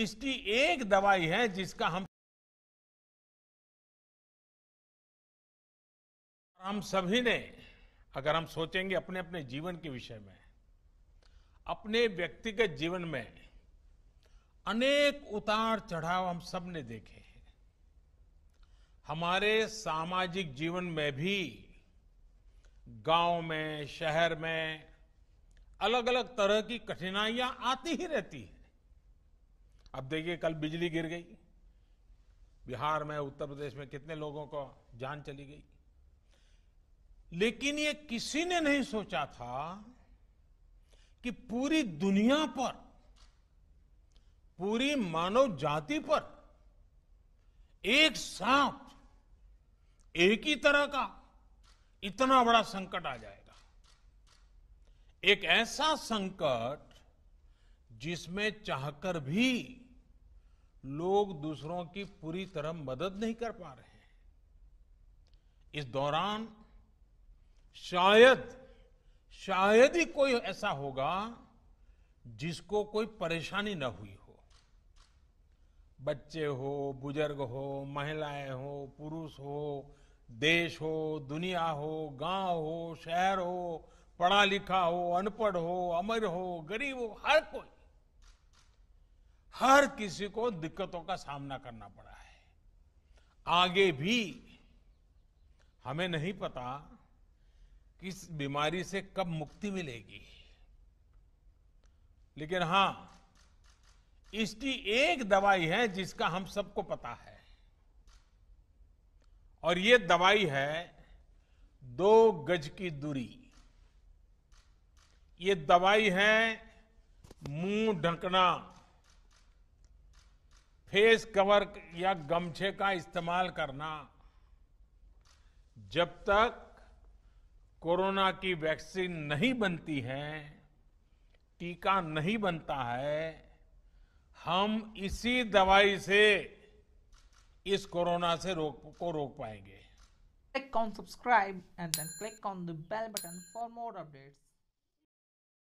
इसकी एक दवाई है जिसका हम हम सभी ने अगर हम सोचेंगे अपने अपने जीवन के विषय में अपने व्यक्तिगत जीवन में अनेक उतार चढ़ाव हम सब ने देखे हैं हमारे सामाजिक जीवन में भी गांव में शहर में अलग अलग तरह की कठिनाइयां आती ही रहती हैं अब देखिए कल बिजली गिर गई बिहार में उत्तर प्रदेश में कितने लोगों को जान चली गई लेकिन ये किसी ने नहीं सोचा था कि पूरी दुनिया पर पूरी मानव जाति पर एक साथ एक ही तरह का इतना बड़ा संकट आ जाएगा एक ऐसा संकट जिसमें चाहकर भी लोग दूसरों की पूरी तरह मदद नहीं कर पा रहे हैं इस दौरान शायद शायद ही कोई ऐसा होगा जिसको कोई परेशानी न हुई हो बच्चे हो बुजुर्ग हो महिलाएं हो पुरुष हो देश हो दुनिया हो गांव हो शहर हो पढ़ा लिखा हो अनपढ़ हो अमर हो गरीब हो हर कोई हर किसी को दिक्कतों का सामना करना पड़ा है आगे भी हमें नहीं पता किस बीमारी से कब मुक्ति मिलेगी लेकिन हां इसकी एक दवाई है जिसका हम सबको पता है और ये दवाई है दो गज की दूरी ये दवाई है मुंह ढकना फेस कवर या गमछे का इस्तेमाल करना जब तक कोरोना की वैक्सीन नहीं बनती है टीका नहीं बनता है हम इसी दवाई से इस कोरोना से रोक को रोक पाएंगे click on subscribe and click on the bell button for more updates